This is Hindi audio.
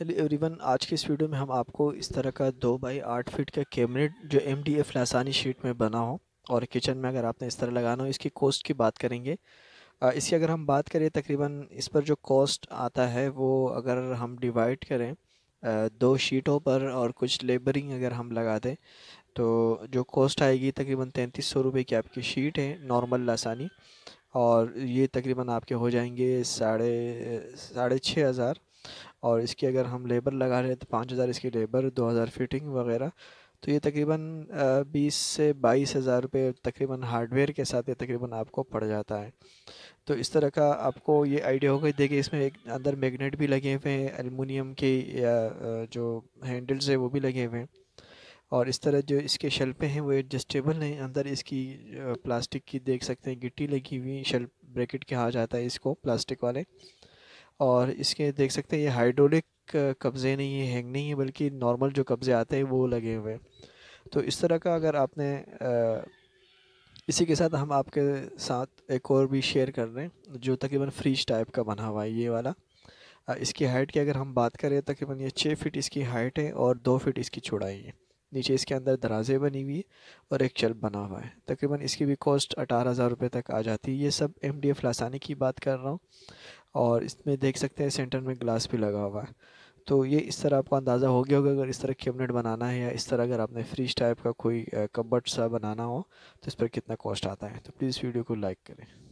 हेलो एवरीवन आज के इस वीडियो में हम आपको इस तरह का दो बाई आठ फीट का कैबिनेट जो M D F Lasani sheet में बना हो और किचन में अगर आपने इस तरह लगाना हो इसकी कॉस्ट की बात करेंगे इसकी अगर हम बात करें तकरीबन इस पर जो कॉस्ट आता है वो अगर हम डिवाइड करें दो शीटों पर और कुछ लेबरिंग अगर हम लगा दें तो जो कॉस्ट आएगी तकरीबन तैंतीस सौ रुपये की आपकी शीट है नॉर्मल लासानी और ये तकरीबन आपके हो जाएंगे साढ़े साढ़े छः हज़ार और इसकी अगर हम लेबर लगा रहे हैं तो पाँच हज़ार इसकी लेबर दो हज़ार फिटिंग वगैरह तो ये तकरीबन बीस से बाईस हज़ार रुपये तकरीबन हार्डवेयर के साथ ये तकरीबन आपको पड़ जाता है तो इस तरह का आपको ये आइडिया होगा देखिए इसमें एक अंदर मैग्नेट भी लगे हुए हैं एलमिनियम के जो हैंडल्स है वो भी लगे हुए हैं और इस तरह जो इसके शल्पे हैं वो एडजस्टेबल हैं अंदर इसकी प्लास्टिक की देख सकते हैं गिट्टी लगी हुई शल्प ब्रैकेट के आ जाता है इसको प्लास्टिक वाले और इसके देख सकते हैं ये हाइड्रोलिक कब्ज़े नहीं है हैंग नहीं है बल्कि नॉर्मल जो कब्ज़े आते हैं वो लगे हुए हैं तो इस तरह का अगर आपने आ, इसी के साथ हम आपके साथ एक और भी शेयर कर रहे हैं जो तकरीबन फ्रिज टाइप का बना हुआ है ये वाला इसकी हाइट की अगर हम बात करें तकरीबन ये छः फिट इसकी हाइट है और दो फिट इसकी चौड़ाई है नीचे इसके अंदर दराजे बनी हुई है और एक चल बना हुआ है तकरीबन इसकी भी कॉस्ट अठारह हज़ार रुपये तक आ जाती है ये सब एम डी एफ लासानी की बात कर रहा हूँ और इसमें देख सकते हैं सेंटर में ग्लास भी लगा हुआ है तो ये इस तरह आपको अंदाज़ा हो गया होगा अगर इस तरह कैबिनेट बनाना है या इस तरह अगर आपने फ्रिज टाइप का कोई कबर्ट सा बनाना हो तो इस पर कितना कॉस्ट आता है तो प्लीज़ वीडियो को लाइक करें